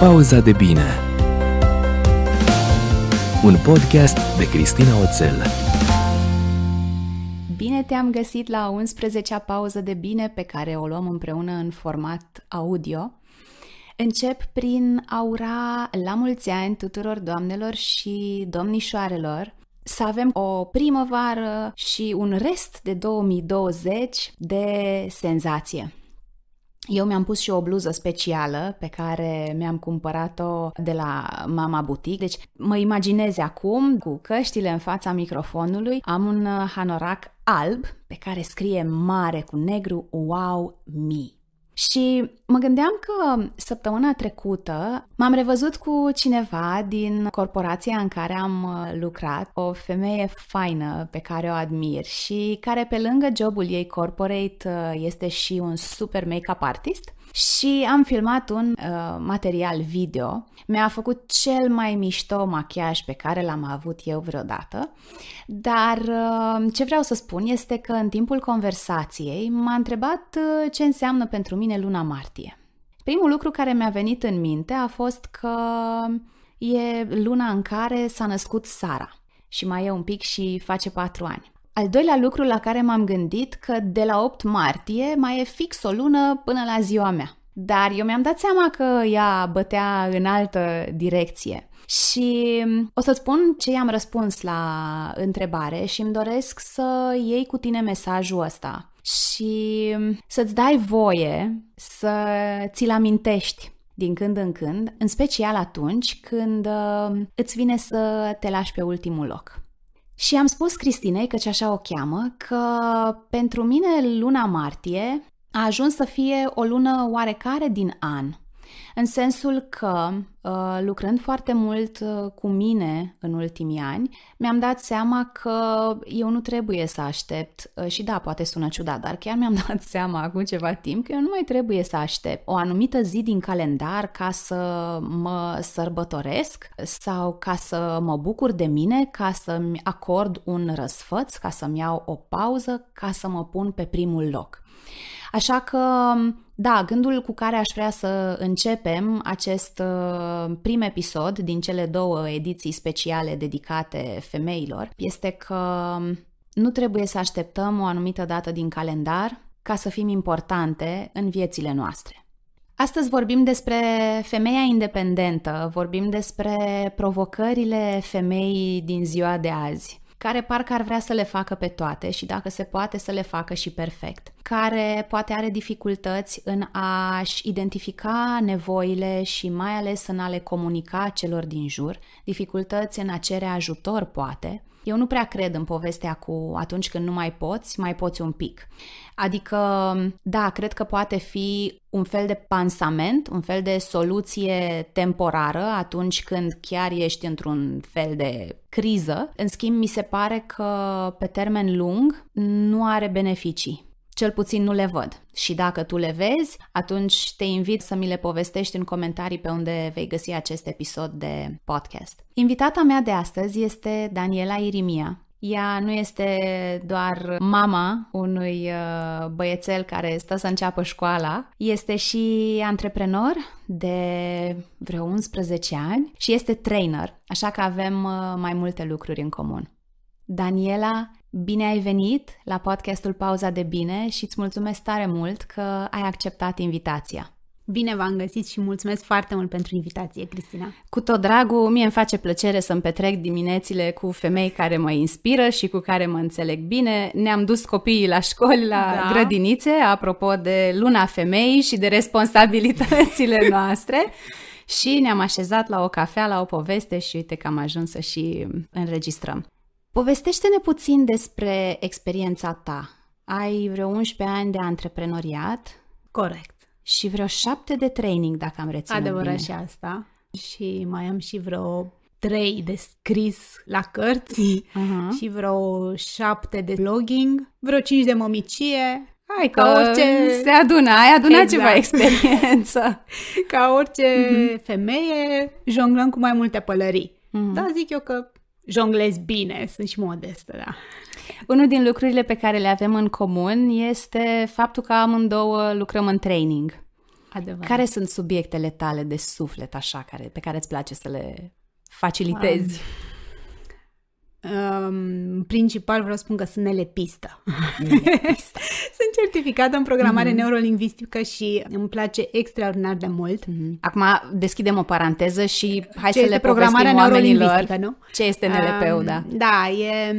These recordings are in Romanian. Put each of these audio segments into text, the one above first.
Pauza de bine Un podcast de Cristina Oțel Bine te-am găsit la 11-a pauză de bine pe care o luăm împreună în format audio. Încep prin aura la mulți ani tuturor doamnelor și domnișoarelor să avem o primăvară și un rest de 2020 de senzație. Eu mi-am pus și o bluză specială pe care mi-am cumpărat-o de la Mama Boutique. Deci mă imaginez acum cu căștile în fața microfonului. Am un uh, hanorac alb pe care scrie mare cu negru Wow Me. Și mă gândeam că săptămâna trecută m-am revăzut cu cineva din corporația în care am uh, lucrat, o femeie faină pe care o admir și care pe lângă jobul ei corporate uh, este și un super make-up artist și am filmat un uh, material video. Mi-a făcut cel mai mișto machiaj pe care l-am avut eu vreodată, dar uh, ce vreau să spun este că în timpul conversației m-a întrebat uh, ce înseamnă pentru mine luna martie. Primul lucru care mi-a venit în minte a fost că e luna în care s-a născut Sara și mai e un pic și face patru ani. Al doilea lucru la care m-am gândit că de la 8 martie mai e fix o lună până la ziua mea. Dar eu mi-am dat seama că ea bătea în altă direcție. Și o să spun ce i-am răspuns la întrebare și îmi doresc să iei cu tine mesajul ăsta și să-ți dai voie să ți-l amintești din când în când, în special atunci când uh, îți vine să te lași pe ultimul loc. Și am spus Cristinei, căci așa o cheamă, că pentru mine luna martie a ajuns să fie o lună oarecare din an – în sensul că, uh, lucrând foarte mult uh, cu mine în ultimii ani, mi-am dat seama că eu nu trebuie să aștept uh, și da, poate sună ciudat, dar chiar mi-am dat seama acum ceva timp că eu nu mai trebuie să aștept o anumită zi din calendar ca să mă sărbătoresc sau ca să mă bucur de mine, ca să-mi acord un răsfăț, ca să-mi iau o pauză, ca să mă pun pe primul loc. Așa că da, gândul cu care aș vrea să începem acest uh, prim episod din cele două ediții speciale dedicate femeilor este că nu trebuie să așteptăm o anumită dată din calendar ca să fim importante în viețile noastre. Astăzi vorbim despre femeia independentă, vorbim despre provocările femeii din ziua de azi care parcă ar vrea să le facă pe toate și dacă se poate să le facă și perfect, care poate are dificultăți în a-și identifica nevoile și mai ales în a le comunica celor din jur, dificultăți în a cere ajutor poate, eu nu prea cred în povestea cu atunci când nu mai poți, mai poți un pic. Adică, da, cred că poate fi un fel de pansament, un fel de soluție temporară atunci când chiar ești într-un fel de criză. În schimb, mi se pare că pe termen lung nu are beneficii. Cel puțin nu le văd. Și dacă tu le vezi, atunci te invit să mi le povestești în comentarii pe unde vei găsi acest episod de podcast. Invitata mea de astăzi este Daniela Irimia, ea nu este doar mama unui uh, băiețel care stă să înceapă școala, este și antreprenor de vreo 11 ani și este trainer, așa că avem uh, mai multe lucruri în comun. Daniela, bine ai venit la podcastul Pauza de Bine și îți mulțumesc tare mult că ai acceptat invitația. Bine v-am găsit și mulțumesc foarte mult pentru invitație, Cristina. Cu tot dragul, mie îmi face plăcere să-mi petrec diminețile cu femei care mă inspiră și cu care mă înțeleg bine. Ne-am dus copiii la școli, la da. grădinițe, apropo de luna femeii și de responsabilitățile noastre. și ne-am așezat la o cafea, la o poveste și uite că am ajuns să și înregistrăm. Povestește-ne puțin despre experiența ta. Ai vreo 11 ani de antreprenoriat. Corect. Și vreo 7 de training, dacă am reținut Adevărat și asta. Și mai am și vreo trei de scris la cărți uh-huh. și vreo 7 de blogging, vreo 5 de momicie. Hai ca orice... Se adună, ai adunat exact. ceva experiență. ca orice uh-huh. femeie, jonglăm cu mai multe pălării. Uh-huh. Da, zic eu că jonglez bine, sunt și modestă, da. Unul din lucrurile pe care le avem în comun este faptul că amândouă lucrăm în training. Adevărat. Care sunt subiectele tale de suflet, așa, care, pe care îți place să le facilitezi? Wow principal vreau să spun că sunt nelepistă. nelepistă. Mm-hmm. sunt certificată în programare mm-hmm. neurolingvistică și îmi place extraordinar de mult. Mm-hmm. Acum deschidem o paranteză și hai Ce să le programarea neurolingvistică, nu? Ce este NLP-ul, um, da? Da, e,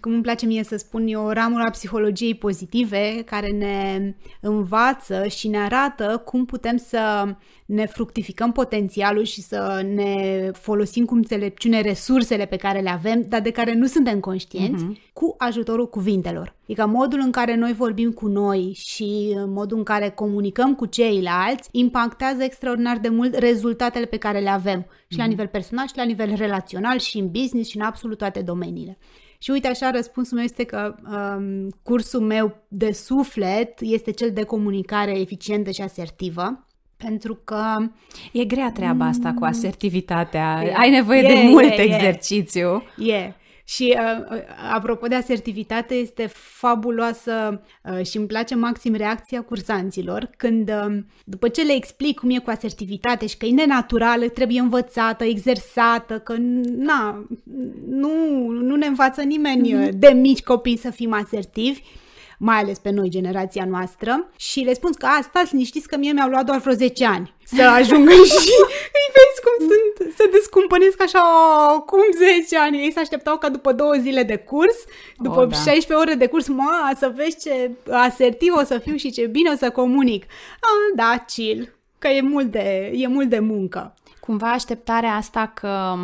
cum îmi place mie să spun, e o ramură a psihologiei pozitive care ne învață și ne arată cum putem să ne fructificăm potențialul și să ne folosim cu înțelepciune resursele pe care le avem, dar de care nu suntem conștienți, uh-huh. cu ajutorul cuvintelor. Adică modul în care noi vorbim cu noi și uh, modul în care comunicăm cu ceilalți impactează extraordinar de mult rezultatele pe care le avem și uh-huh. la mhm. nivel personal și la nivel relațional și în business și în absolut toate domeniile. Și uite așa, răspunsul meu este că um, cursul meu de suflet este cel de comunicare eficientă și asertivă pentru că e grea treaba asta cu mm. asertivitatea. E, Ai nevoie e, de mult e, exercițiu. E. Și uh, uh, apropo de asertivitate, este fabuloasă uh, și îmi place maxim reacția cursanților când, uh, după ce le explic cum e cu asertivitate și că e nenaturală, trebuie învățată, exersată, că na, nu, nu ne învață nimeni mm-hmm. de mici copii să fim asertivi, uh, mai ales pe noi, generația noastră, și le spun că, asta stați liniștiți că mie mi-au luat doar vreo 10 ani să ajungă și îi vezi cum sunt, se descumpănesc așa, oh, cum 10 ani, ei se așteptau ca după două zile de curs, după oh, da. 16 ore de curs, mă, să vezi ce asertiv o să fiu și ce bine o să comunic. Ah, da, chill, că e mult de, e mult de muncă. Cumva așteptarea asta că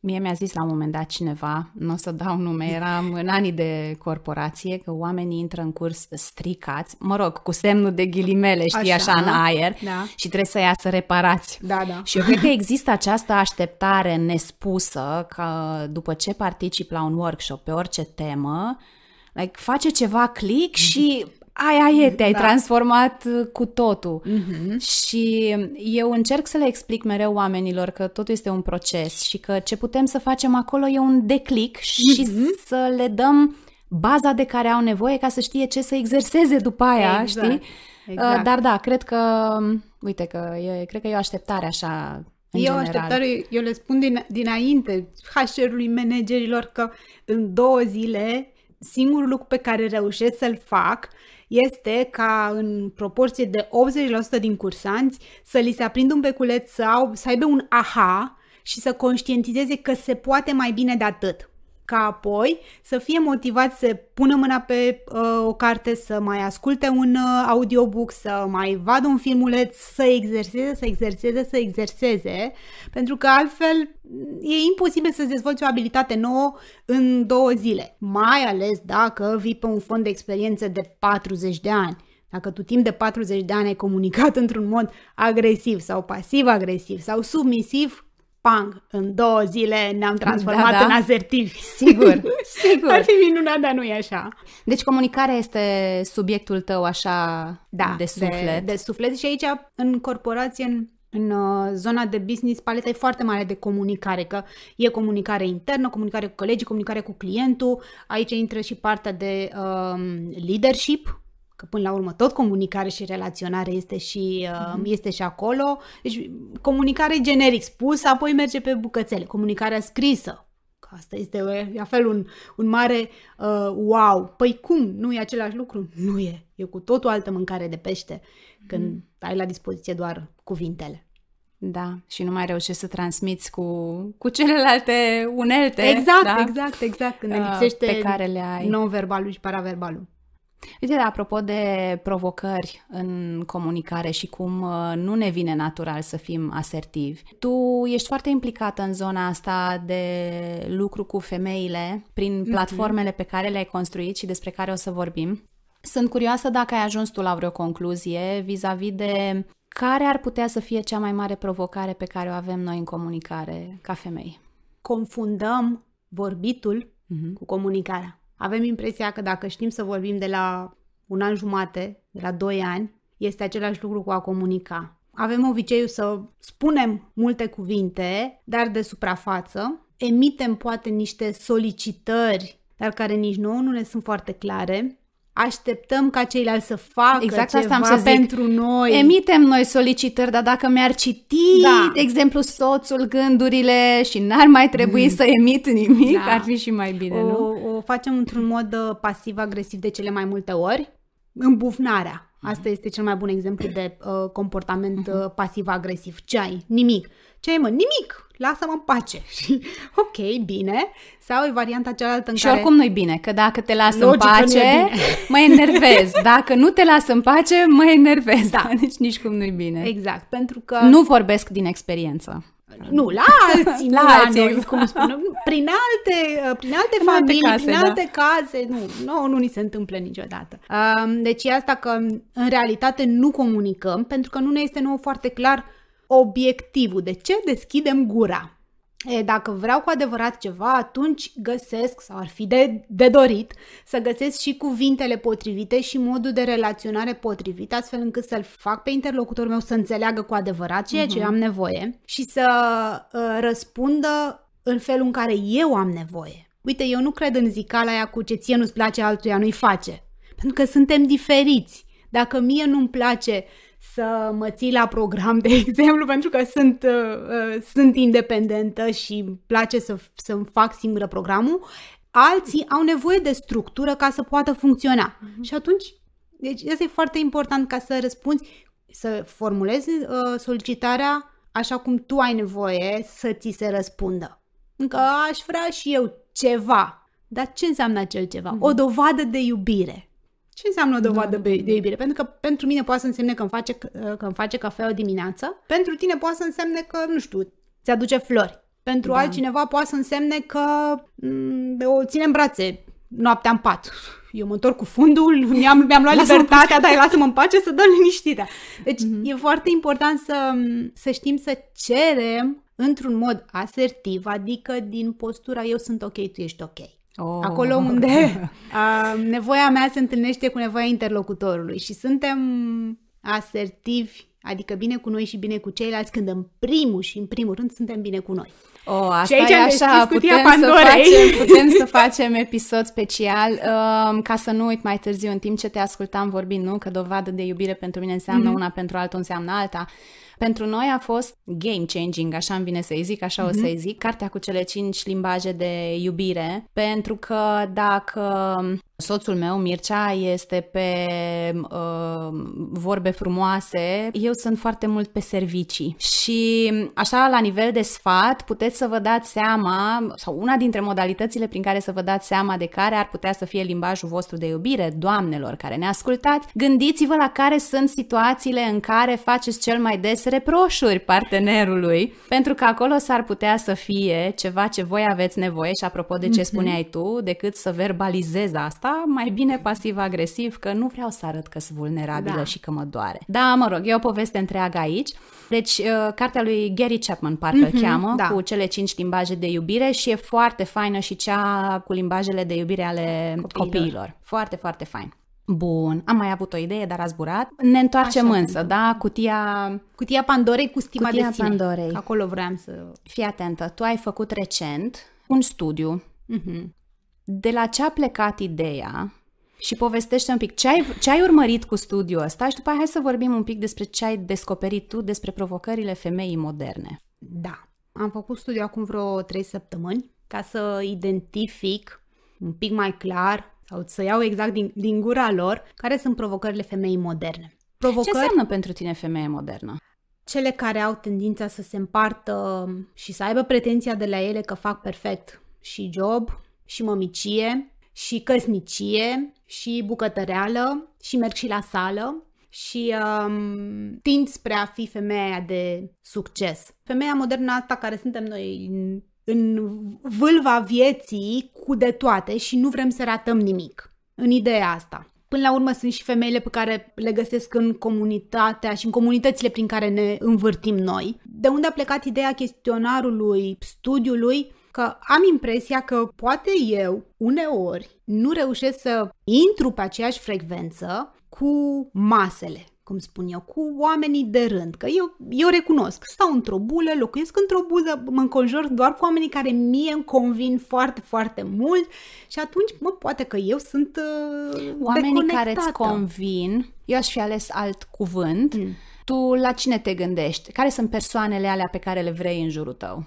Mie mi-a zis la un moment dat cineva, nu o să dau nume, eram în anii de corporație, că oamenii intră în curs stricați, mă rog, cu semnul de ghilimele, știi, așa, așa în aer, da. și trebuie să iasă reparați. Da, da. Și eu cred că există această așteptare nespusă că după ce particip la un workshop pe orice temă, like, face ceva click și aia e, mhm. te-ai da. transformat uh, cu totul. Mm-hmm. Și eu încerc să le explic mereu oamenilor că totul este un proces și că ce putem să facem acolo e un declic și mm-hmm. să le dăm baza de care au nevoie ca să știe ce să exerseze după aia, exact. știi? Uh, exact. Dar da, cred că, um, uite că e, cred că e o așteptare așa în eu așteptare, eu le spun din, dinainte HR-ului, managerilor, că în două zile singurul lucru pe care reușesc să-l fac este ca în proporție de 80% din cursanți să li se aprindă un beculeț sau să aibă un aha și să conștientizeze că se poate mai bine de atât ca apoi să fie motivați să pună mâna pe uh, o carte, să mai asculte un uh, audiobook, să mai vadă un filmuleț, să exerseze, să exerseze, să exerseze, pentru că altfel mm, e imposibil să-ți dezvolți o abilitate nouă în două zile, mai ales dacă vii pe un fond de experiență de 40 de ani. Dacă tu timp de 40 de ani ai comunicat într-un mod agresiv sau pasiv-agresiv sau submisiv, pang, în două zile ne-am transformat da, da. în asertivi. Sigur, sigur. Ar fi minunat, dar nu e așa. Deci comunicarea este subiectul tău așa da, de suflet. De, de suflet și aici în corporație, în în uh, zona de business, paleta e foarte mare de comunicare, că e comunicare internă, comunicare cu colegii, comunicare cu clientul, aici intră și partea de um, leadership, că până la urmă tot comunicare și relaționare este și, uh, mhm. este și acolo. Deci comunicare generic spus, apoi merge pe bucățele. Comunicarea scrisă, că asta este la fel un, un mare uh, wow. Păi cum? Nu e același lucru? Nu e. E cu totul altă mâncare de pește când mm. ai la dispoziție doar cuvintele. Da, și nu mai reușești să transmiți cu, cu celelalte unelte. Exact, da? exact, exact. Când ne uh, lipsește pe care le ai. non-verbalul și paraverbalul. Uite, apropo de provocări în comunicare și cum uh, nu ne vine natural să fim asertivi, tu ești foarte implicată în zona asta de lucru cu femeile prin mhm. platformele pe care le-ai construit și despre care o să vorbim. Sunt curioasă dacă ai ajuns tu la vreo concluzie vis-a-vis de care ar putea să fie cea mai mare provocare pe care o avem noi în comunicare ca femei. Confundăm vorbitul uh-huh. cu comunicarea. Avem impresia că dacă știm să vorbim de la un an jumate, de la doi ani, este același lucru cu a comunica. Avem obiceiul să spunem multe cuvinte, dar de suprafață, emitem poate niște solicitări, dar care nici nouă nu ne sunt foarte clare așteptăm ca ceilalți să facă exact ceva asta am să zic. pentru noi. Emitem noi solicitări, dar dacă mi-ar citi, da. de exemplu, soțul gândurile și n-ar mai trebui mm. să emit nimic, da. ar fi și mai bine, o, nu? O facem într-un mod uh, pasiv-agresiv de cele mai multe ori. Îmbufnarea. Mm. Asta este cel mai bun exemplu de uh, comportament mm-hmm. uh, pasiv-agresiv. Ce ai? Nimic. Ce ai, mă? Nimic! lasă-mă în pace. Și ok, bine. Sau e varianta cealaltă în și care... Și oricum nu-i bine, că dacă te lasă în pace, mă enervez. Dacă nu te lasă în pace, mă enervez. Da. Deci nici cum nu-i bine. Exact, pentru că... Nu vorbesc din experiență. Nu, la alții, la, la alții, noi, exact. cum spunem, prin alte, uh, prin alte familii, alte case, prin da. alte da. case, nu, nu, nu ni se întâmplă niciodată. Um, deci e asta că în realitate nu comunicăm, pentru că nu ne este nou foarte clar obiectivul. De ce deschidem gura? E, dacă vreau cu adevărat ceva, atunci găsesc, sau ar fi de, de dorit, să găsesc și cuvintele potrivite și modul de relaționare potrivit, astfel încât să-l fac pe interlocutorul meu să înțeleagă cu adevărat ceea uh-huh. ce mhm. am nevoie și să uh, răspundă în felul în care eu am nevoie. Uite, eu nu cred în zicala aia cu ce ție nu-ți place, altuia nu-i face. Pentru că suntem diferiți. Dacă mie nu-mi place să mă ții la program, de exemplu, pentru că sunt, uh, uh, sunt independentă și îmi place să, să-mi fac singură programul. Alții au nevoie de structură ca să poată funcționa. Uh-huh. Și atunci, deci asta e foarte important ca să răspunzi, să formulezi uh, solicitarea așa cum tu ai nevoie să ți se răspundă. Încă aș vrea și eu ceva. Dar ce înseamnă acel ceva? Mm-hmm. O dovadă de iubire. Ce înseamnă o dovadă da. de iubire? Pentru că pentru mine poate să însemne că îmi face, că îmi face cafea o dimineață, pentru tine poate să însemne că, nu știu, ți-aduce flori. Pentru da. altcineva poate să însemne că m- mm, o ține în brațe noaptea în pat. Eu mă întorc cu fundul, mi-am, mi-am luat libertatea, dar lasă-mă în pace să dăm liniștirea. Deci mm-hmm. e foarte important să, să știm să cerem într-un mod asertiv, adică din postura eu sunt ok, tu ești ok. Oh. Acolo unde uh, nevoia mea se întâlnește cu nevoia interlocutorului și suntem asertivi, adică bine cu noi și bine cu ceilalți, când în primul și în primul rând suntem bine cu noi. O, oh, asta și aici e așa, putem Pandorei. să, facem, putem să facem episod special uh, ca să nu uit mai târziu în timp ce te ascultam vorbind, nu? Că dovadă de iubire pentru mine înseamnă mm-hmm. una, pentru altul înseamnă alta. Pentru noi a fost game changing, așa îmi vine să-i zic, așa mm-hmm. o mhm. să-i zic, cartea cu cele cinci limbaje de iubire, pentru că dacă Soțul meu, Mircea, este pe uh, vorbe frumoase. Eu sunt foarte mult pe servicii. Și așa, la nivel de sfat, puteți să vă dați seama, sau una dintre modalitățile prin care să vă dați seama de care ar putea să fie limbajul vostru de iubire, doamnelor care ne ascultați, gândiți-vă la care sunt situațiile în care faceți cel mai des reproșuri partenerului, pentru că acolo s-ar putea să fie ceva ce voi aveți nevoie și apropo de ce mhm. spuneai tu, decât să verbalizezi asta, asta, mai bine pasiv-agresiv, că nu vreau să arăt că sunt vulnerabilă da. și că mă doare. Da, mă rog, e o poveste întreagă aici. Deci, uh, cartea lui Gary Chapman, parcă mm-hmm, cheamă, da. cu cele cinci limbaje de iubire și e foarte faină și cea cu limbajele de iubire ale copiilor. copiilor. Foarte, foarte fain. Bun, am mai avut o idee, dar a zburat. Ne întoarcem Așa, însă, da, da? cutia... Cutia Pandorei cu stima cutia de sine. Pandorei. Acolo vreau să... Fii atentă, tu ai făcut recent un studiu uh-huh de la ce a plecat ideea și povestește un pic ce ai, ce ai urmărit cu studiul ăsta și după aia hai să vorbim un pic despre ce ai descoperit tu despre provocările femeii moderne. Da, am făcut studiu acum vreo 3 săptămâni ca să identific un pic mai clar sau să iau exact din, din gura lor care sunt provocările femeii moderne. Provocări... Ce înseamnă pentru tine femeie modernă? Cele care au tendința să se împartă și să aibă pretenția de la ele că fac perfect și job, și mămicie și căsnicie și bucătăreală și merg și la sală și um, tind spre a fi femeia de succes. Femeia modernă asta care suntem noi în, în vâlva vieții cu de toate și nu vrem să ratăm nimic în ideea asta. Până la urmă sunt și femeile pe care le găsesc în comunitatea și în comunitățile prin care ne învârtim noi. De unde a plecat ideea chestionarului, studiului, că am impresia că poate eu, uneori, nu reușesc să intru pe aceeași frecvență cu masele, cum spun eu, cu oamenii de rând. Că eu, eu recunosc, stau într-o bulă, locuiesc într-o buză, mă înconjor doar cu oamenii care mie îmi convin foarte, foarte mult și atunci, mă, poate că eu sunt uh, Oamenii care îți convin, eu aș fi ales alt cuvânt, mm. tu la cine te gândești? Care sunt persoanele alea pe care le vrei în jurul tău?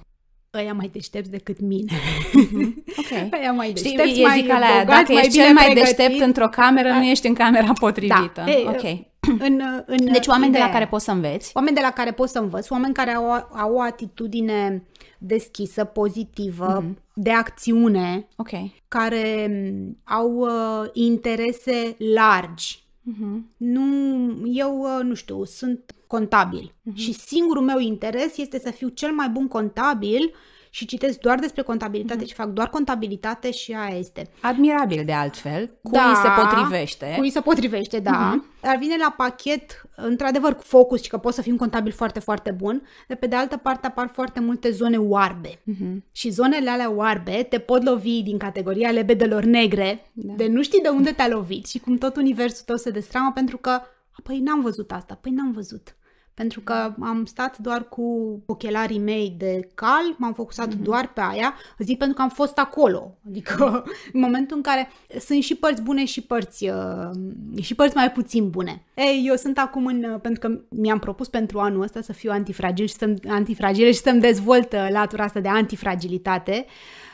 ăia mai deștepți decât mine. Mhm. ok. Ăia mai deștepți, Știi, mai bogați, aia, dacă mai ești cel mai pregătit, deștept într-o cameră, nu da. ești în camera da. potrivită. Da. Ei, ok. În, în deci oameni ideea. de la care poți să înveți. Oameni de la care poți să înveți, oameni care au, au o atitudine deschisă, pozitivă, mm-hmm. de acțiune, okay. care mm, au uh, interese largi. Mm-hmm. Nu, eu uh, nu știu, sunt contabil. Uh-huh. Și singurul meu interes este să fiu cel mai bun contabil și citesc doar despre contabilitate uh-huh. și fac doar contabilitate și aia este. Admirabil de altfel, Cu da, se potrivește. Cui se potrivește, da. Uh-huh. Dar vine la pachet, într-adevăr, cu focus și că poți să fii un contabil foarte, foarte bun. De pe de altă parte apar foarte multe zone oarbe. Uh-huh. Și zonele alea oarbe te pot lovi din categoria lebedelor negre, da. de nu știi de unde te-a lovit și cum tot universul tău se destramă pentru că, păi n-am văzut asta, păi n-am văzut pentru că am stat doar cu ochelarii mei de cal, m-am focusat mm-hmm. doar pe aia, zic pentru că am fost acolo. Adică mhm. în momentul în care sunt și părți bune și părți uh, și părți mai puțin bune. Ei, eu sunt acum în uh, pentru că mi-am propus pentru anul ăsta să fiu antifragil și să antifragil și să-mi dezvolt uh, latura asta de antifragilitate.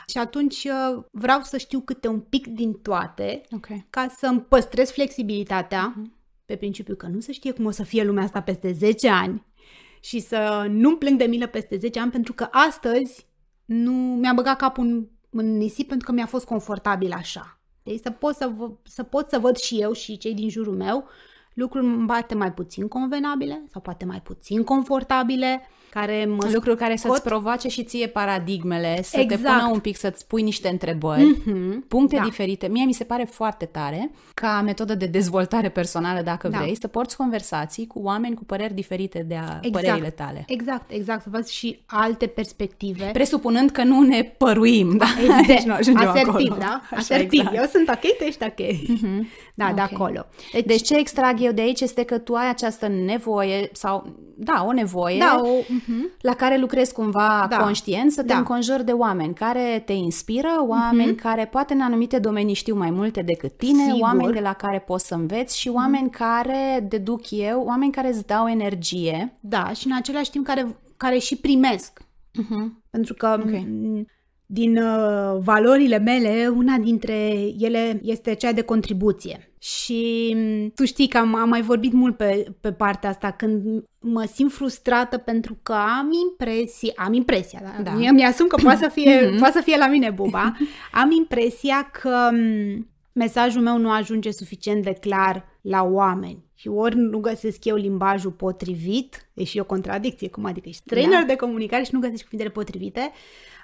Și atunci vreau să știu câte un pic din toate okay. ca să-mi păstrez flexibilitatea, mm-hmm pe principiu că nu se știe cum o să fie lumea asta peste 10 ani și să nu-mi plâng de milă peste 10 ani pentru că astăzi nu mi-a băgat capul în, în nisip pentru că mi-a fost confortabil așa. Deci să pot să, vă, să pot să văd și eu și cei din jurul meu lucruri poate mai puțin convenabile sau poate mai puțin confortabile, care mă lucruri care să-ți provoace și ție paradigmele, să exact. te pună un pic să-ți pui niște întrebări, mm-hmm. puncte da. diferite. Mie mi se pare foarte tare ca metodă de dezvoltare personală, dacă da. vrei, să porți conversații cu oameni cu păreri diferite de a exact. părerile tale. Exact, exact, să văd și alte perspective. Presupunând că nu ne păruim, da? Nu asertiv, acolo. da? Exact. Asertiv, exact. eu sunt ok, tu ești ok. Mm-hmm. Da, okay. de acolo. Deci, deci ce extrag eu de aici este că tu ai această nevoie sau, da, o nevoie. Da, o uh-huh. la care lucrezi cumva da. conștient, să te da. înconjori de oameni care te inspiră, oameni uh-huh. care poate în anumite domenii știu mai multe decât tine, Sigur. oameni de la care poți să înveți și mhm. oameni uh-huh. care, deduc eu, oameni care îți dau energie. Da, și în același timp care, care și primesc. Uh-huh. Pentru că okay. Din uh, valorile mele, una dintre ele este cea de contribuție. Și mm, tu știi că am, am mai vorbit mult pe, pe partea asta când mă simt frustrată pentru că am impresia, am impresia, da? da. Mi-asum că poate să, fie, mhm. poate să fie la mine buba, am impresia că mm, mesajul meu nu ajunge suficient de clar la oameni și ori nu găsesc eu limbajul potrivit, e și o contradicție, cum adică ești da. trainer da. de comunicare și nu găsești cuvintele potrivite,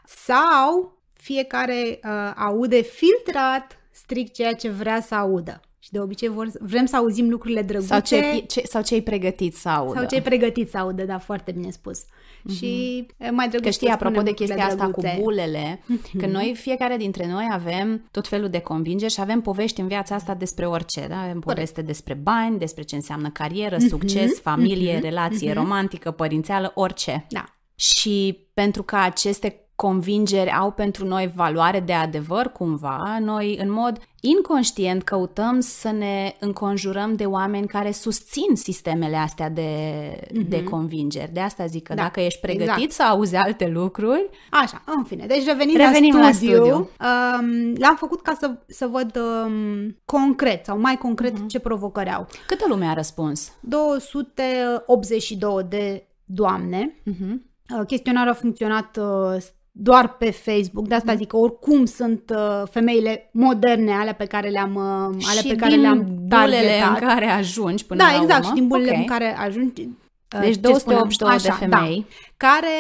sau fiecare uh, aude filtrat strict ceea ce vrea să audă. Și de obicei vor, vrem să auzim lucrurile drăguțe. Sau ce, ce, sau ce ai pregătit să audă. Sau ce ai pregătit să audă, da, foarte bine spus. Mm-hmm. Și mai drăguț Că știi, apropo de chestia drăguțe. asta cu bulele, mm-hmm. că noi, fiecare dintre noi avem tot felul de convingeri și avem povești în viața asta despre orice, da? Avem poveste despre bani, despre ce înseamnă carieră, mm-hmm. succes, mhm. familie, mm-hmm. relație mm-hmm. romantică, părințeală, orice. Da. Și pentru ca aceste convingeri au pentru noi valoare de adevăr cumva, noi în mod inconștient căutăm să ne înconjurăm de oameni care susțin sistemele astea de, mm-hmm. de convingeri. De asta zic că da, dacă ești pregătit exact. să auzi alte lucruri... Așa, în fine. Deci revenim, revenim la studiu. La studiu. Um, l-am făcut ca să, să văd um, concret sau mai concret mm-hmm. ce provocări au. Câtă lume a răspuns? 282 de doamne. Mm-hmm. Chestionarul a funcționat uh, doar pe Facebook, de asta mm. zic că oricum sunt uh, femeile moderne ale pe care le-am uh, ale și pe care le-am bulele în care ajungi până da, la exact, urmă. și din bulele okay. în care ajungi. Uh, deci 282 de da. femei da, care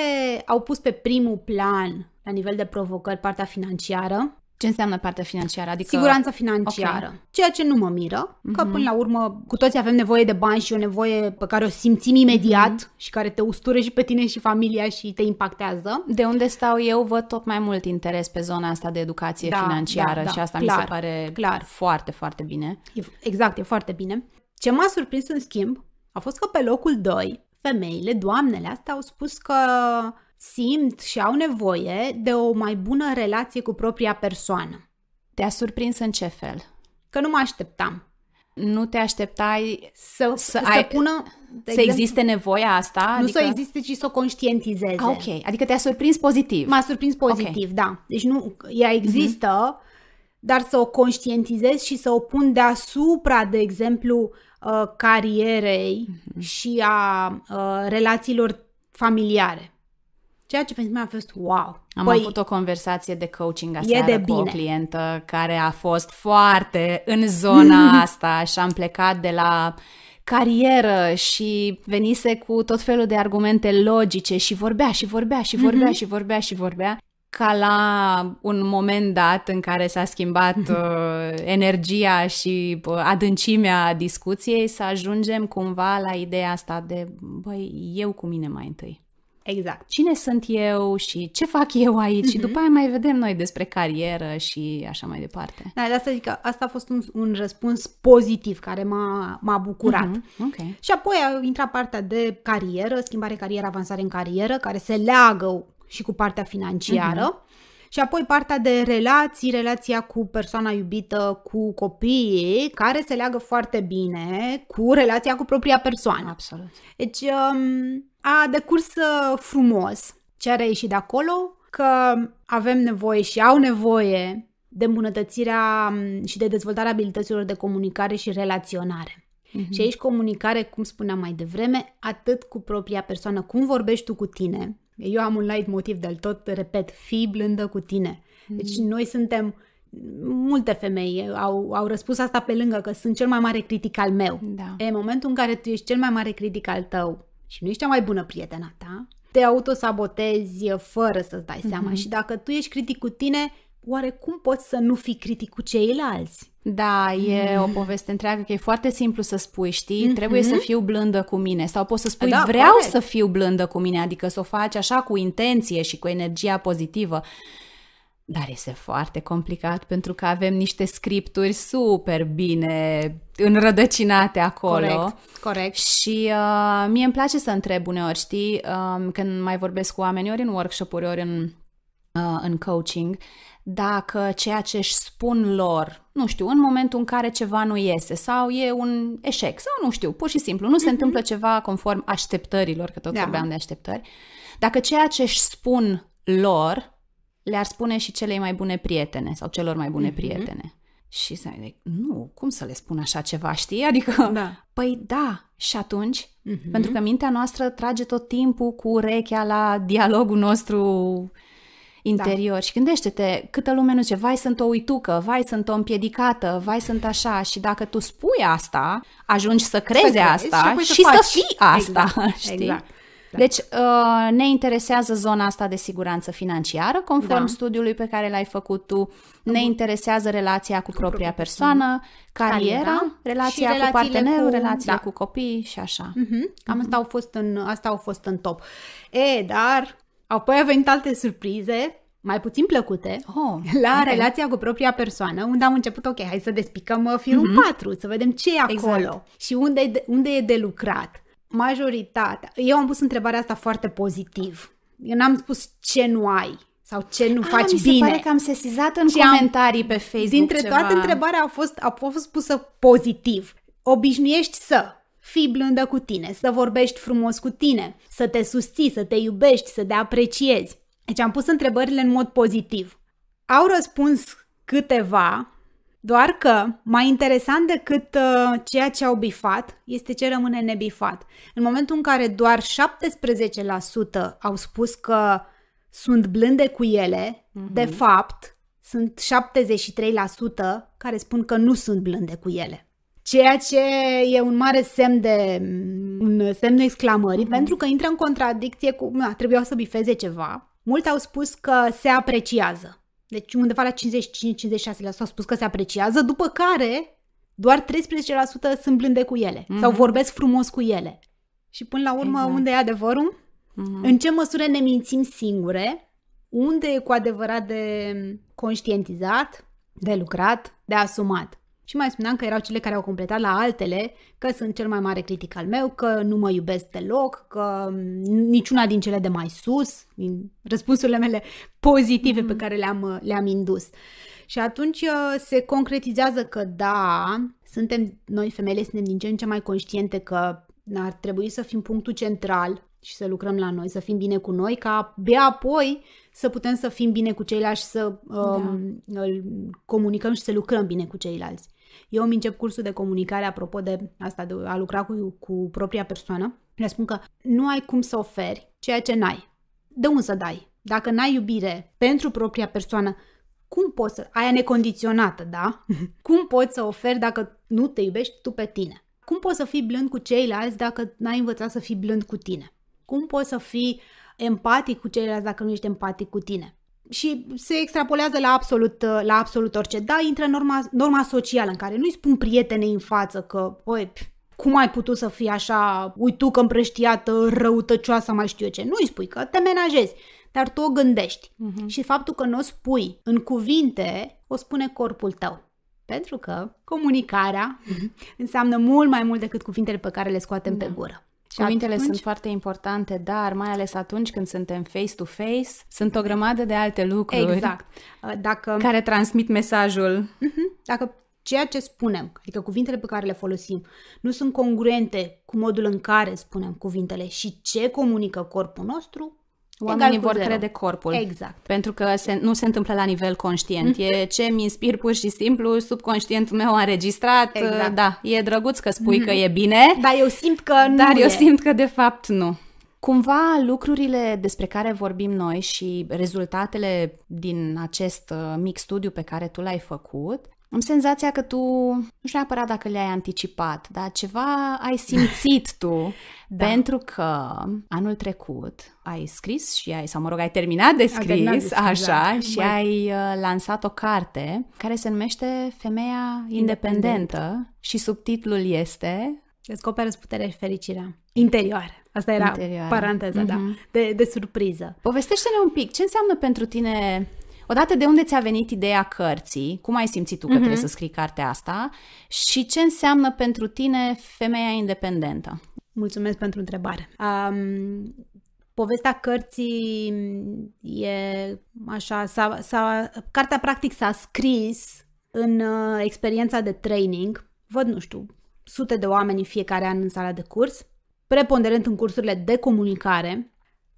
au pus pe primul plan la nivel de provocări partea financiară, ce înseamnă partea financiară? Adică... Siguranța financiară. Okay. Ceea ce nu mă miră, mm-hmm. că mhm. până la urmă cu toți avem nevoie de bani și o nevoie pe care o simțim imediat mm-hmm. și care te ustură și pe tine și familia și te impactează. De unde stau eu, văd tot mai mult interes pe zona asta de educație da, financiară da, da, și asta clar, mi se pare clar. foarte, foarte bine. E, exact, e foarte bine. Ce m-a surprins în schimb a fost că pe locul 2, femeile, doamnele astea au spus că simt și au nevoie de o mai bună relație cu propria persoană. Te-a surprins în ce fel? Că nu mă așteptam. Nu te așteptai să, să, să ai, pună... să exemplu, existe nevoia asta? Nu adică... să existe, ci să o conștientizeze. A, ok, adică te-a surprins pozitiv. M-a surprins pozitiv, okay. da. Deci nu, ea mhm. există, mm-hmm. dar să o conștientizez și să o pun deasupra, de exemplu, uh, carierei mm-hmm. și a uh, relațiilor familiare ceea ce pentru mine a fost wow. Am păi, avut o conversație de coaching aseară de bine. cu o clientă care a fost foarte în zona asta și am plecat de la carieră și venise cu tot felul de argumente logice și vorbea și vorbea și vorbea mm-hmm. și vorbea și vorbea ca la un moment dat în care s-a schimbat uh, energia și uh, adâncimea discuției să ajungem cumva la ideea asta de băi, eu cu mine mai întâi. Exact. Cine sunt eu și ce fac eu aici uh-huh. și mhm. după aia mai vedem noi despre carieră și așa mai departe. Da, de asta zic că asta a fost un, un răspuns pozitiv care m-a, m-a bucurat. Uh-huh. Okay. Și apoi a intrat partea de carieră, schimbare carieră, avansare în carieră, care se leagă și cu partea financiară. Uh-huh. Și apoi partea de relații, relația cu persoana iubită, cu copiii, care se leagă foarte bine cu relația cu propria persoană. Absolut. Deci... Um, a decurs uh, frumos. Ce a reieșit de acolo? Că avem nevoie și au nevoie de îmbunătățirea mm, și de dezvoltarea abilităților de comunicare și relaționare. mm Și aici comunicare, cum spuneam mai devreme, atât cu propria persoană, cum vorbești tu cu tine. Eu am un light motiv de-al tot, repet, fii blândă cu tine. Mhm. Deci noi suntem, multe femei au, au răspuns asta pe lângă, că sunt cel mai mare critic al meu. Da. E momentul în care tu ești cel mai mare critic al tău și deci nu ești cea mai bună prietena ta, te autosabotezi fără să-ți dai seama mm-hmm. și dacă tu ești critic cu tine, oare cum poți să nu fii critic cu ceilalți? Da, e mm. o poveste întreagă că e foarte simplu să spui, știi, mm-hmm. trebuie să fiu blândă cu mine sau poți să spui da, vreau corect. să fiu blândă cu mine, adică să o faci așa cu intenție și cu energia pozitivă. Dar este foarte complicat pentru că avem niște scripturi super bine înrădăcinate acolo. Corect, corect. Și uh, mie îmi place să întreb uneori, știi, uh, când mai vorbesc cu oameni ori în workshop-uri, ori în, uh, în coaching, dacă ceea ce își spun lor, nu știu, în momentul în care ceva nu iese sau e un eșec sau nu știu, pur și simplu, nu se mhm. întâmplă ceva conform așteptărilor, că tot da. vorbeam de așteptări, dacă ceea ce își spun lor le-ar spune și celei mai bune prietene sau celor mai bune mm-hmm. prietene. Și să zic, nu, cum să le spun așa ceva, știi? Adică, da. păi da, și atunci, mm-hmm. pentru că mintea noastră trage tot timpul cu urechea la dialogul nostru interior. Da. Și gândește-te, câtă lume nu ce, vai sunt o uitucă, vai sunt o împiedicată, vai sunt așa. Și dacă tu spui asta, ajungi să crezi, să crezi asta și, și să fii asta, exact. știi? Exact. Exact. Deci uh, ne interesează zona asta de siguranță financiară, conform da. studiului pe care l-ai făcut tu. Ne interesează relația cu, cu propria persoană, cariera, cariera relația cu partenerul, cu... Da. relațiile da. cu copii și așa. Mm-hmm. Cam mhm. Asta, au fost în, asta au fost în top. E, dar apoi au venit alte surprize mai puțin plăcute oh, la okay. relația cu propria persoană, unde am început, ok, hai să despicăm uh, firul mm-hmm. 4, să vedem ce e acolo exact. și unde unde e de lucrat majoritatea, eu am pus întrebarea asta foarte pozitiv. Eu n-am spus ce nu ai sau ce nu a, ah, faci mi se bine. pare că am sesizat în ce comentarii am, pe Facebook Dintre ceva. toate întrebarea a fost, a fost pusă pozitiv. Obișnuiești să fii blândă cu tine, să vorbești frumos cu tine, să te susții, să te iubești, să te apreciezi. Deci am pus întrebările în mod pozitiv. Au răspuns câteva, doar că, mai interesant decât uh, ceea ce au bifat, este ce rămâne nebifat. În momentul în care doar 17% au spus că sunt blânde cu ele, mm-hmm. de fapt, sunt 73% care spun că nu sunt blânde cu ele. Ceea ce e un mare semn de un semn de exclamări, mm-hmm. pentru că intră în contradicție cu, na, să bifeze ceva. Mulți au spus că se apreciază. Deci undeva la 55-56% au spus că se apreciază, după care doar 13% sunt blânde cu ele mm-hmm. sau mhm. vorbesc frumos cu ele. Și până la urmă, exact. unde e adevărul? Mm-hmm. În ce măsură ne mințim singure? Unde e cu adevărat de conștientizat, de lucrat, de asumat? Și mai spuneam că erau cele care au completat la altele, că sunt cel mai mare critic al meu, că nu mă iubesc deloc, că mm, niciuna din cele de mai sus, din răspunsurile mele pozitive mm. pe mhm. care le-am, le-am indus. Și atunci uh, se concretizează că da, suntem, noi femeile suntem din ce în ce mai conștiente că ar trebui să fim punctul central și să lucrăm la noi, să fim bine cu noi, ca abia apoi să putem să fim bine cu ceilalți, să da. um, da. îl comunicăm și să lucrăm bine cu ceilalți. Eu îmi încep cursul de comunicare apropo de asta, de a lucra cu, cu propria persoană. Le spun că nu ai cum să oferi ceea ce n-ai. De unde să dai? Dacă n-ai iubire pentru propria persoană, cum poți să... Aia necondiționată, da? cum poți să oferi dacă nu te iubești tu pe tine? Cum poți să fii blând cu ceilalți dacă n-ai învățat să fii blând cu tine? Cum poți să fii empatic cu ceilalți dacă nu ești empatic cu tine? și se extrapolează la absolut, uh, la absolut orice. Da, intră norma, norma socială în care nu-i spun prietenei în față că, oi, păi, cum ai putut să fii așa, uitucă, împrăștiată, uh, răutăcioasă, mai știu eu ce. Nu-i spui că te menajezi, dar tu o gândești. Uh-huh. Și faptul că nu o spui în cuvinte, o spune corpul tău. Pentru că comunicarea mhm. înseamnă mult mai mult decât cuvintele pe care le scoatem da. pe gură. Cuvintele atunci... sunt foarte importante, dar mai ales atunci când suntem face-to-face, sunt o grămadă de alte lucruri exact. Uh, dacă... care transmit mesajul. Mhm. Dacă ceea ce spunem, adică cuvintele pe care le folosim, nu sunt congruente cu modul în care spunem cuvintele și ce comunică corpul nostru, Oamenii vor zero. crede corpul. Exact. Pentru că se, nu se întâmplă la nivel conștient. Mm-hmm. E ce mi inspir pur și simplu, subconștientul meu a înregistrat. Exact. Da, e drăguț că spui mm-hmm. că e bine. Dar eu simt că nu Dar e. eu simt că de fapt nu. Cumva lucrurile despre care vorbim noi și rezultatele din acest uh, mic studiu pe care tu l-ai făcut am senzația că tu, nu știu neapărat dacă le-ai anticipat, dar ceva ai simțit tu, da. pentru că anul trecut ai scris și ai, sau mă rog, ai terminat de scris, terminat de scris așa, da. și Bă. ai uh, lansat o carte care se numește Femeia Independentă Independentă. și subtitlul este... descoperă puterea și fericirea interioară. Asta era Interior. paranteza, mm-hmm. da, mhm. de, de surpriză. Povestește-ne un pic, ce înseamnă pentru tine odată de unde ți-a venit ideea cărții, cum ai simțit tu că mm-hmm. trebuie mhm. să scrii cartea asta și ce înseamnă pentru tine femeia independentă? Mulțumesc pentru întrebare. Um, povestea cărții e așa, s-a, s-a, cartea practic s-a scris în uh, experiența de training. Văd, nu știu, sute de oameni în fiecare an în sala de curs, preponderent în cursurile de comunicare,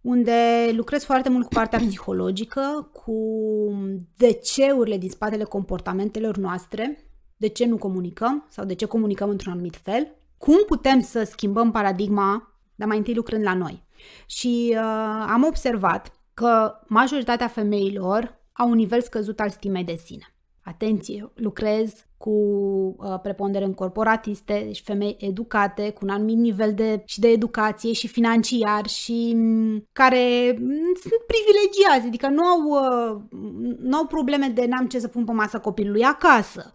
unde lucrez foarte mult cu partea psihologică, cu de ceurile din spatele comportamentelor noastre, de ce nu comunicăm sau de ce comunicăm într-un anumit fel, cum putem să schimbăm paradigma, dar mai întâi lucrând la noi. Și uh, am observat că majoritatea femeilor au un nivel scăzut al stimei de sine. Atenție, lucrez cu uh, prepondere în corporatiste, deci femei educate, cu un anumit nivel de, și de educație și financiar și m, mm, care m, mm, sunt privilegiați, adică nu au, uh, nu au probleme de n-am ce să pun pe masă copilului acasă.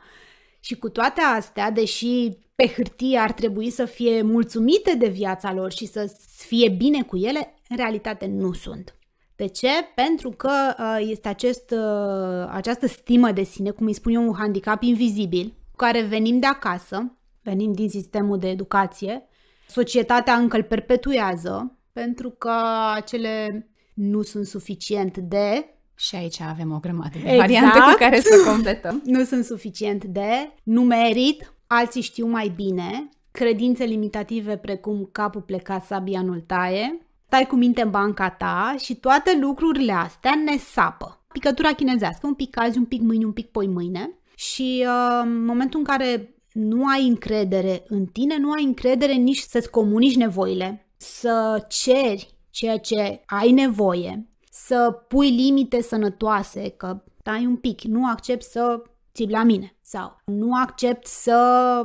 Și cu toate astea, deși pe hârtie ar trebui să fie mulțumite de viața lor și să fie bine cu ele, în realitate nu sunt. De ce? Pentru că uh, este acest, uh, această stimă de sine, cum îi spun eu, un handicap invizibil, cu care venim de acasă, venim din sistemul de educație, societatea încă îl perpetuează, pentru că acele nu sunt suficient de și aici avem o grămadă de exact. variante cu exact. care să completăm. Nu sunt suficient de, nu merit, alții știu mai bine, credințe limitative precum capul plecat, sabia nu taie, stai cu minte în banca ta și toate lucrurile astea ne sapă. Picătura chinezească, un pic azi, un pic mâine, un pic poi mâine și uh, momentul în care nu ai încredere în tine, nu ai încredere nici să-ți comunici nevoile, să ceri ceea ce ai nevoie, să pui limite sănătoase, că stai un pic, nu accept să ții la mine sau nu accept să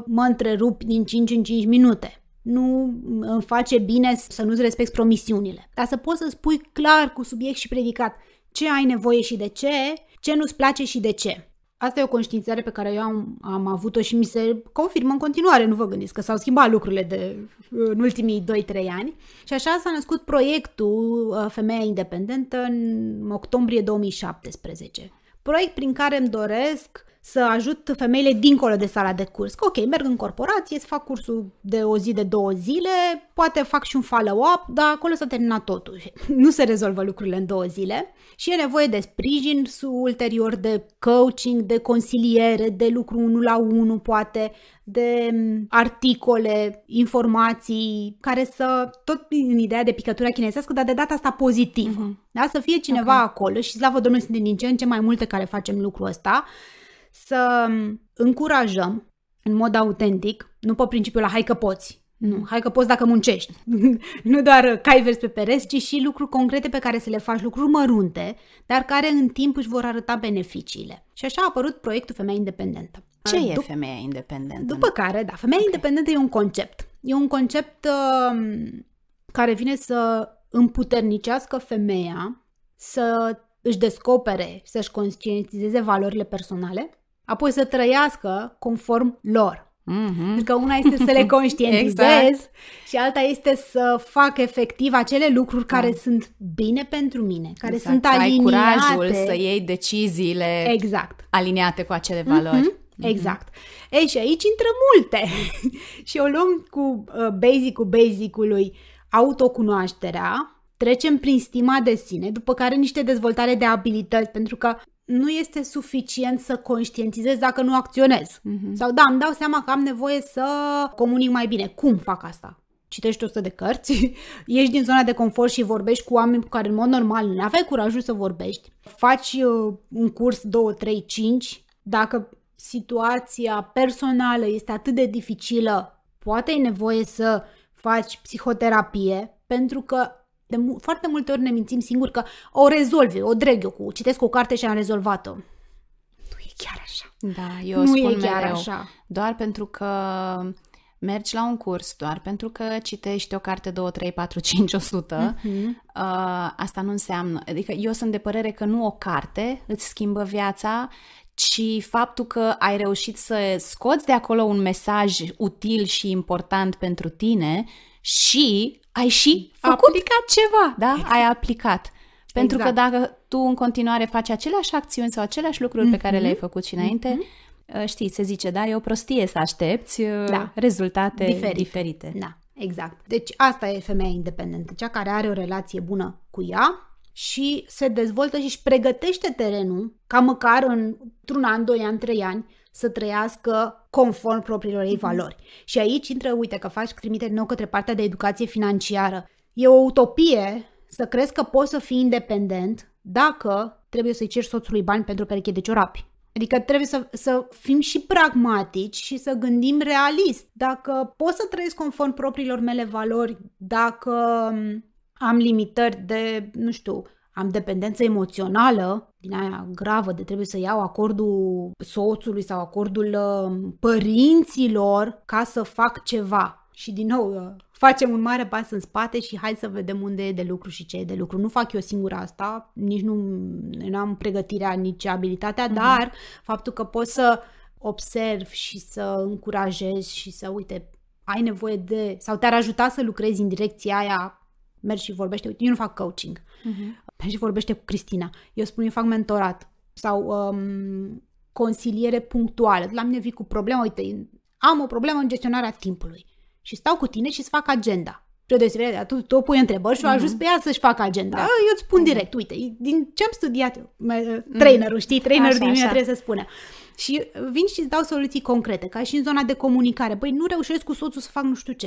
mă întrerup din 5 în 5 minute nu mm, îmi face bine să nu-ți respecti promisiunile. Dar să poți să spui clar cu subiect și predicat ce ai nevoie și de ce, ce nu-ți place și de ce. Asta e o conștiințare pe care eu am, am avut-o și mi se confirmă în continuare, nu vă gândiți că s-au schimbat lucrurile de, în ultimii 2-3 ani. Și așa s-a născut proiectul uh, Femeia Independentă în octombrie 2017. Proiect prin care îmi doresc să ajut femeile dincolo de sala de curs. ok, merg în corporație, să fac cursul de o zi, de două zile, poate fac și un follow-up, dar acolo s-a terminat totul. Nu se rezolvă lucrurile în două zile și e nevoie de sprijin ulterior, de coaching, de consiliere, de lucru unul la unul, poate, de mm, articole, informații, care să, tot în ideea de picătura chinezească, dar de data asta pozitiv. Uh-huh. Mhm. Da? Să fie cineva okay. acolo și, slavă Domnului, sunt din ce în ce mai multe care facem lucrul ăsta să mm, încurajăm în mod autentic, nu pe principiul la hai că poți, nu, hai că poți dacă muncești. nu doar cai vers pe pereți, ci și lucruri concrete pe care să le faci, lucruri mărunte, dar care în timp își vor arăta beneficiile. Și așa a apărut proiectul Femeia Independentă. Ce e femeia independentă? După care, da, femeia okay. independentă e un concept. E un concept uh, care vine să împuternicească femeia să își descopere, să-și conștientizeze valorile personale, apoi să trăiască conform lor. Mm-hmm. Pentru că una este să le conștientizezi exact. și alta este să fac efectiv acele lucruri care mm. sunt bine pentru mine, care exact. sunt aliniate. Să ai curajul să iei deciziile exact. aliniate cu acele valori. Mm-hmm. Exact. Mm-hmm. Ei, și aici intră multe. și o luăm cu uh, basicul basicului autocunoașterea, trecem prin stima de sine, după care niște dezvoltare de abilități, pentru că nu este suficient să conștientizez dacă nu acționez. Mm-hmm. Sau da, îmi dau seama că am nevoie să comunic mai bine. Cum fac asta? Citești 100 de cărți, ieși din zona de confort și vorbești cu oameni cu care în mod normal nu aveai curajul să vorbești. Faci uh, un curs 2, 3, 5. Dacă situația personală este atât de dificilă, poate ai nevoie să faci psihoterapie pentru că de foarte multe ori ne mințim singuri că o rezolvi, o dreg eu cu, citesc o carte și am rezolvat-o. Nu e chiar așa. Da, eu nu spun e chiar mereu, așa. Doar pentru că mergi la un curs, doar pentru că citești o carte 2, 3, 4, 5, 100, uh-huh. uh, asta nu înseamnă. Adică eu sunt de părere că nu o carte îți schimbă viața, ci faptul că ai reușit să scoți de acolo un mesaj util și important pentru tine și ai și făcut. aplicat ceva, da? Exact. Ai aplicat. Pentru exact. că dacă tu în continuare faci aceleași acțiuni sau aceleași lucruri mm-hmm. pe care mhm. le-ai făcut și înainte, mm-hmm. știi, se zice, dar e o prostie să aștepți ă, da. rezultate diferite. diferite. Da, exact. Deci asta e femeia independentă, cea care are o relație bună cu ea și se dezvoltă și își pregătește terenul, ca măcar în, într-un an, doi ani, trei ani, să trăiască conform propriilor ei valori. Mm-hmm. Și aici intră, uite, că faci trimitere nou către partea de educație financiară. E o utopie să crezi că poți să fii independent dacă trebuie să-i ceri soțului bani pentru pereche de ciorapi. Adică trebuie să, să fim și pragmatici și să gândim realist. Dacă pot să trăiesc conform propriilor mele valori, dacă am limitări de, nu știu, am dependență emoțională, din aia gravă, de trebuie să iau acordul soțului sau acordul uh, părinților ca să fac ceva. Și din nou, uh, facem un mare pas în spate și hai să vedem unde e de lucru și ce e de lucru. Nu fac eu singura asta, nici nu am pregătirea, nici abilitatea, mm-hmm. dar faptul că pot să observ și să încurajez și să, uite, ai nevoie de, sau te-ar ajuta să lucrezi în direcția aia, mergi și vorbește, uite, eu nu fac coaching. Mm-hmm și vorbește cu Cristina. Eu spun, eu fac mentorat sau um, consiliere punctuală. La mine vii cu problema, uite, am o problemă în gestionarea timpului și stau cu tine și îți fac agenda. Și o deosebire de tu, tu pui întrebări și o ajuns mhm. pe ea să-și facă agenda. Da. Eu îți spun mm direct, uite, din ce am studiat, mm trainerul, știi, trainerul din mine trebuie să spună. Și vin și îți dau soluții concrete, ca și în zona de comunicare. Păi nu reușesc cu soțul să fac nu știu ce.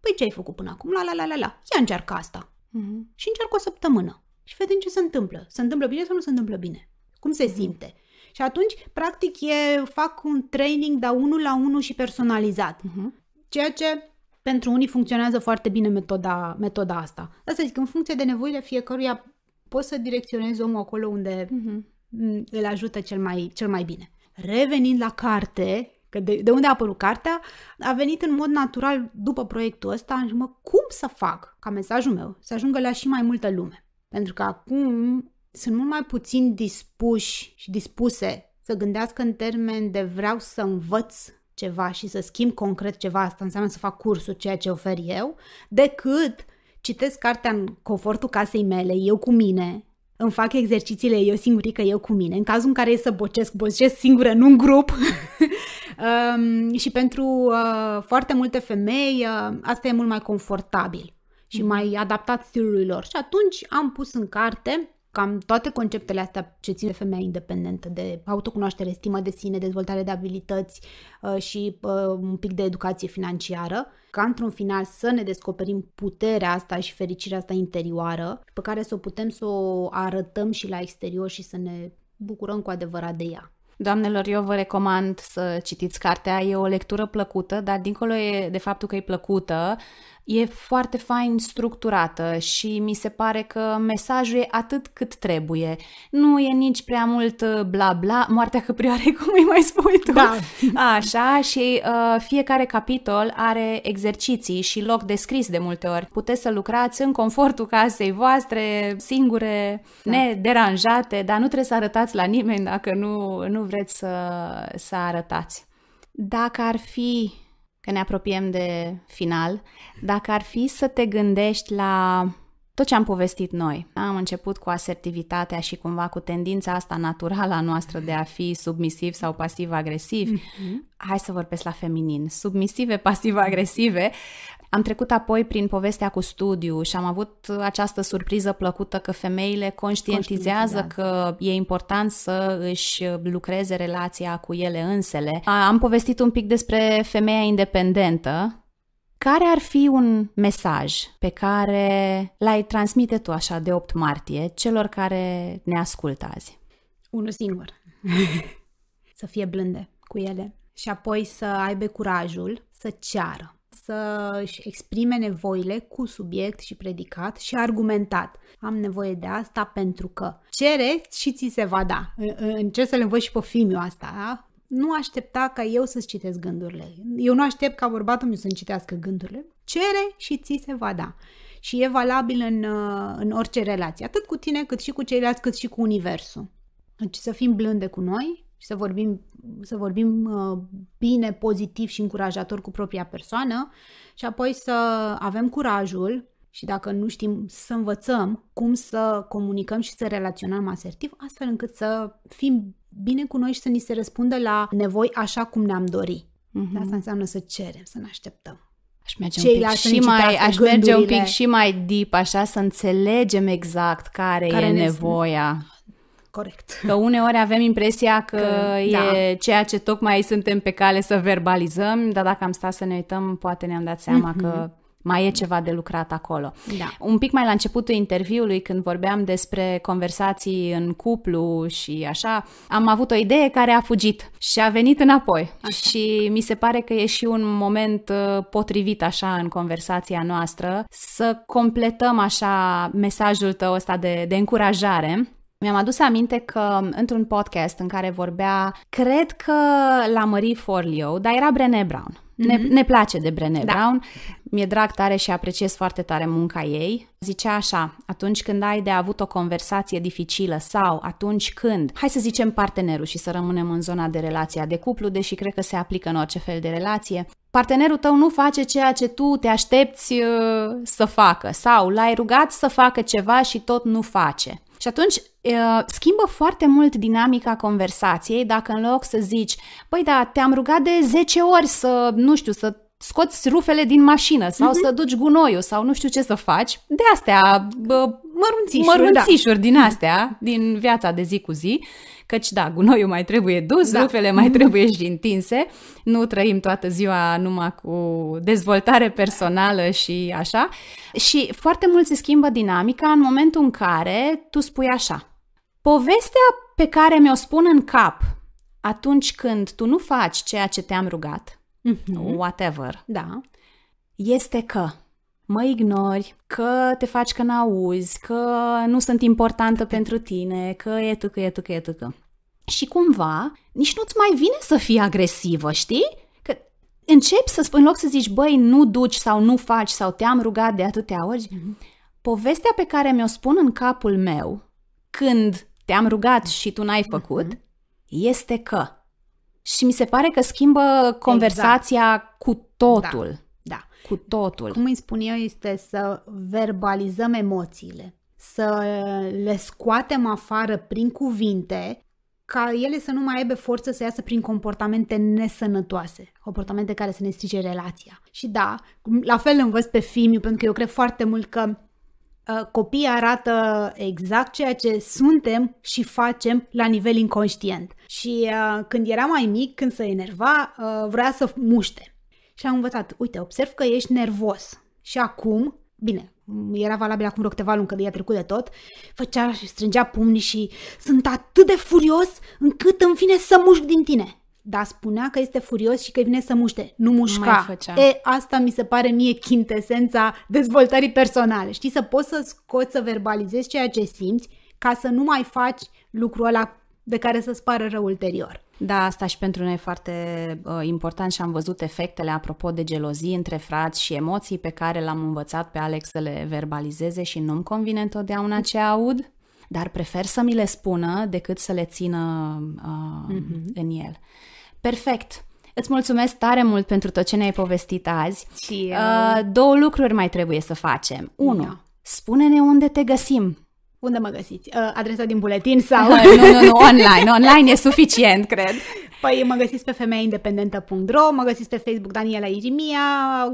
Păi ce ai făcut până acum? La, la, la, la, la. Ia încearcă asta. Mm-hmm. Și încearcă o săptămână și vedem ce se întâmplă. Se întâmplă bine sau nu se întâmplă bine? Cum se mhm. simte? Și atunci, practic, e, fac un training, dar unul la unul și personalizat. Uh-huh. Ceea ce pentru unii funcționează foarte bine metoda, metoda asta. Asta zic, în funcție de nevoile fiecăruia, poți să direcționezi omul acolo unde uh-huh. îl ajută cel mai, cel mai bine. Revenind la carte, că de, de unde a apărut cartea, a venit în mod natural după proiectul ăsta, mă, cum să fac ca mesajul meu să ajungă la și mai multă lume? Pentru că acum sunt mult mai puțin dispuși și dispuse să gândească în termen de vreau să învăț ceva și să schimb concret ceva, asta înseamnă să fac cursul ceea ce ofer eu, decât citesc cartea în confortul casei mele, eu cu mine, îmi fac exercițiile eu singurică, eu cu mine. În cazul în care e să bocesc, bocesc singură, nu în grup. um, și pentru uh, foarte multe femei uh, asta e mult mai confortabil și mai adaptat stilului lor. Și atunci am pus în carte cam toate conceptele astea ce țin de femeia independentă, de autocunoaștere, stimă de sine, dezvoltare de abilități uh, și uh, un pic de educație financiară, ca într-un final să ne descoperim puterea asta și fericirea asta interioară, pe care să o putem să o arătăm și la exterior și să ne bucurăm cu adevărat de ea. Doamnelor, eu vă recomand să citiți cartea. E o lectură plăcută, dar dincolo e de faptul că e plăcută, E foarte fain structurată și mi se pare că mesajul e atât cât trebuie. Nu e nici prea mult uh, bla bla, moartea căprioare, cum îi mai spui tu. Da. Așa, și uh, fiecare capitol are exerciții și loc de scris de multe ori. Puteți să lucrați în confortul casei voastre, singure, da. nederanjate, dar nu trebuie să arătați la nimeni dacă nu, nu vreți să, să arătați. Dacă ar fi că ne apropiem de final, dacă ar fi să te gândești la tot ce am povestit noi. Am început cu asertivitatea și cumva cu tendința asta naturală a noastră de a fi submisiv sau pasiv-agresiv. Mm-hmm. Hai să vorbesc la feminin. Submisive, pasiv-agresive. Am trecut apoi prin povestea cu studiu și am avut această surpriză plăcută că femeile conștientizează, că e important să își lucreze relația cu ele însele. Am povestit un pic despre femeia independentă, care ar fi un mesaj pe care l-ai transmite tu așa de 8 martie celor care ne ascultă azi? Unul singur. să fie blânde cu ele și apoi să aibă curajul să ceară să își exprime nevoile cu subiect și predicat și argumentat. Am nevoie de asta pentru că cere și ți se va da. Încerc să le învăț și pe fimiu asta, da? nu aștepta ca eu să-ți citesc gândurile. Eu nu aștept ca bărbatul meu să-mi citească gândurile. Cere și ți se va da. Și e valabil în, uh, în orice relație, atât cu tine, cât și cu ceilalți, cât și cu universul. Deci să fim blânde cu noi și să vorbim, să vorbim uh, bine, pozitiv și încurajator cu propria persoană și apoi să avem curajul și dacă nu știm să învățăm cum să comunicăm și să relaționăm asertiv, astfel încât să fim bine cu noi și să ni se răspundă la nevoi așa cum ne-am dori. Mm-hmm. Asta înseamnă să cerem, să ne așteptăm. Aș merge Ceilalți un pic și mai, aș gândurile. merge un pic și mai deep, așa, să înțelegem exact care, care e ne nevoia. Corect. Că uneori avem impresia că, că e da. ceea ce tocmai suntem pe cale să verbalizăm, dar dacă am stat să ne uităm, poate ne-am dat seama mm-hmm. că mhm mai e ceva de lucrat acolo. Da. Un pic mai la începutul interviului, când vorbeam despre conversații în cuplu și așa, am avut o idee care a fugit și a venit înapoi. Așa. Și mi se pare că e și un moment uh, potrivit așa în conversația noastră să completăm așa mesajul tău ăsta de, de încurajare mi-am adus aminte că într-un podcast în care vorbea, cred că la Marie Forleo, dar era Brené Brown. Ne, mm-hmm. ne place de Brené da. Brown, mi-e drag tare și apreciez foarte tare munca ei. Zicea așa, atunci când ai de avut o conversație dificilă sau atunci când, hai să zicem partenerul și să rămânem în zona de relația de cuplu, deși cred că se aplică în orice fel de relație, partenerul tău nu face ceea ce tu te aștepți uh, să facă sau l-ai rugat să facă ceva și tot nu face. Și atunci schimbă foarte mult dinamica conversației dacă în loc să zici, păi da, te-am rugat de 10 ori să, nu știu, să scoți rufele din mașină sau uh-huh. să duci gunoiul sau nu știu ce să faci, de astea bă, mărunțișuri, da. mărunțișuri da. din astea, din viața de zi cu zi, uh, căci da, gunoiul mai trebuie dus, da. rufele mai trebuie și întinse, nu trăim toată ziua numai cu dezvoltare personală și așa. Și foarte mult se schimbă dinamica în momentul în care tu spui așa, povestea pe care mi-o spun în cap atunci când tu nu faci ceea ce te-am rugat, mm-hmm. whatever, da, este că mă ignori, că te faci că n-auzi, că nu sunt importantă pentru tine, că e tu, că e tu, că e tu, că. Și cumva, nici nu-ți mai vine să fii agresivă, știi? Că începi să spui, în loc să zici, băi, nu duci sau nu faci sau te-am rugat de atâtea ori, mm-hmm. povestea pe care mi-o spun în capul meu când te-am rugat și tu n-ai făcut, mm-hmm. este că. Și mi se pare că schimbă conversația exact. cu totul. Da cu totul. Cum îi spun eu este să verbalizăm emoțiile, să le scoatem afară prin cuvinte ca ele să nu mai aibă forță să iasă prin comportamente nesănătoase, comportamente care să ne strige relația. Și da, la fel învăț pe Fimiu, pentru că eu cred foarte mult că uh, copiii arată exact ceea ce suntem și facem la nivel inconștient. Și uh, când era mai mic, când se enerva, uh, vrea să muște și am învățat, uite, observ că ești nervos și acum, bine, era valabil acum vreo câteva luni, că i-a trecut de tot, făcea și strângea pumnii și sunt atât de furios încât în fine să mușc din tine. Dar spunea că este furios și că vine să muște, nu mușca. E, asta mi se pare mie chintesența dezvoltării personale. Știi, să poți să scoți, să verbalizezi ceea ce simți ca să nu mai faci lucrul ăla de care să-ți pară rău ulterior. Da, asta și pentru noi e foarte uh, important și am văzut efectele apropo de gelozii între frați și emoții pe care l-am învățat pe Alex să le verbalizeze și nu-mi convine întotdeauna ce aud, dar prefer să mi le spună decât să le țină uh, mm-hmm. în el. Perfect! Îți mulțumesc tare mult pentru tot ce ne-ai povestit azi. Și uh... Uh, două lucruri mai trebuie să facem. Unu, yeah. spune-ne unde te găsim unde mă găsiți? Uh, adresa din buletin sau? nu, nu, nu, online. Online e suficient, cred. Păi mă găsiți pe femeiaindependentă.ro, mă găsiți pe Facebook Daniela Irimia,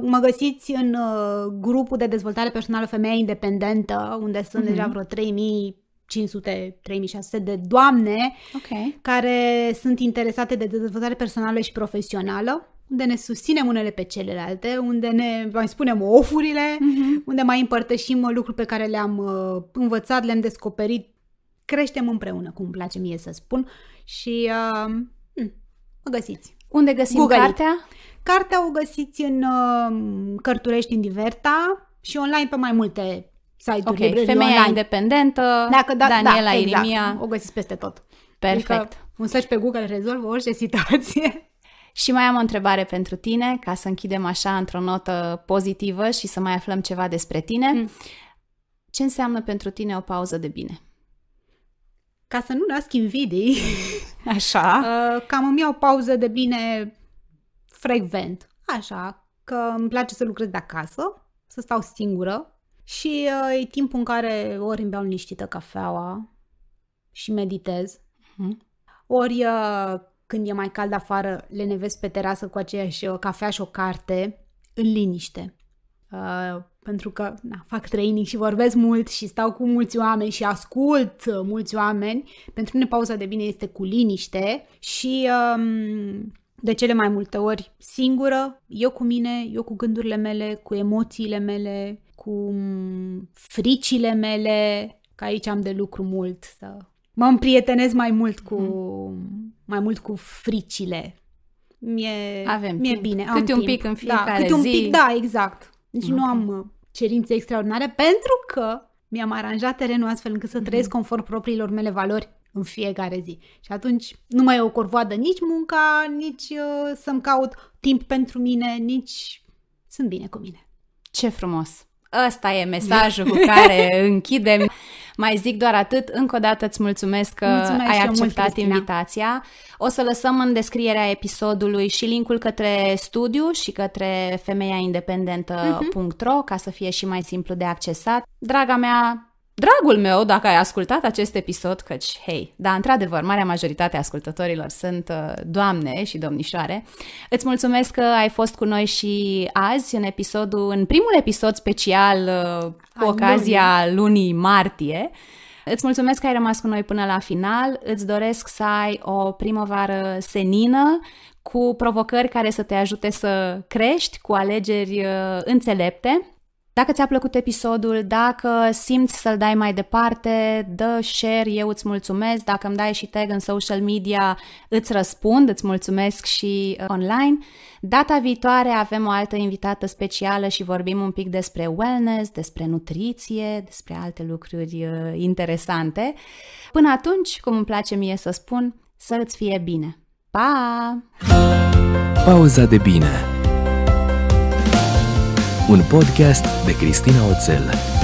mă găsiți în uh, grupul de dezvoltare personală Femeia Independentă, unde sunt mm-hmm. deja mhm. vreo 3000 500-3600 de doamne okay. care sunt interesate de dezvoltare personală și profesională unde ne susținem unele pe celelalte, unde ne mai spunem ofurile, mm-hmm. unde mai împărtășim lucruri pe care le-am uh, învățat, le-am descoperit, creștem împreună, cum îmi place mie să spun și uh, mm, mă găsiți. Unde găsim Google cartea? Cartea o găsiți în uh, Cărturești în Diverta și online pe mai multe site-uri. Okay, femeia online. independentă, Dacă da, Daniela da, exact, Irimia. O găsiți peste tot. Perfect. Adică un search pe Google rezolvă orice situație. Și mai am o întrebare pentru tine, ca să închidem așa într-o notă pozitivă și să mai aflăm ceva despre tine. Mm. Ce înseamnă pentru tine o pauză de bine? Ca să nu nasc invidii, așa. Uh, cam îmi iau pauză de bine frecvent. Așa, că îmi place să lucrez de acasă, să stau singură și uh, e timpul în care ori îmi beau liniștită cafeaua și meditez, mm-hmm. ori uh, când e mai cald afară, le nevesc pe terasă cu aceeași uh, cafea și o carte, în liniște. Uh, pentru că na, fac training și vorbesc mult și stau cu mulți oameni și ascult uh, mulți oameni, pentru mine pauza de bine este cu liniște și um, de cele mai multe ori singură, eu cu mine, eu cu gândurile mele, cu emoțiile mele, cu mm, fricile mele, că aici am de lucru mult să mă împrietenez mai mult cu, mm. mai mult cu fricile. Mie, Avem mie timp. bine. Câte am un timp. pic în da, fiecare da, câte zi. Un pic, da, exact. Deci okay. nu am uh, cerințe extraordinare pentru că mi-am aranjat terenul astfel încât să mhm. trăiesc conform propriilor mele valori în fiecare zi. Și atunci nu mai e o corvoadă nici munca, nici uh, să-mi caut timp pentru mine, nici sunt bine cu mine. Ce frumos! Ăsta e mesajul cu care închidem. Mai zic doar atât, încă o dată îți mulțumesc că mulțumesc ai acceptat mult, invitația. O să lăsăm în descrierea episodului și linkul către studiu și către femeiaindependentă.ro mhm. uh-huh. ca să fie și mai simplu de accesat. Draga mea, Dragul meu, dacă ai ascultat acest episod, căci, hei, da, într-adevăr, marea majoritate a ascultătorilor sunt uh, doamne și domnișoare, îți mulțumesc că ai fost cu noi și azi în episodul, în primul episod special uh, cu ocazia lunii martie. Îți mulțumesc că ai rămas cu noi până la final, îți doresc să ai o primăvară senină, cu provocări care să te ajute să crești, cu alegeri uh, înțelepte dacă ți-a plăcut episodul, dacă simți să-l dai mai departe, dă share, eu îți mulțumesc. Dacă îmi dai și tag în social media, îți răspund, îți mulțumesc și uh, online. Data viitoare avem o altă invitată specială și vorbim un pic despre wellness, despre nutriție, despre alte lucruri uh, interesante. Până atunci, cum îmi place mie să spun, să îți fie bine. Pa! Pauza de bine un podcast de Cristina Oțel.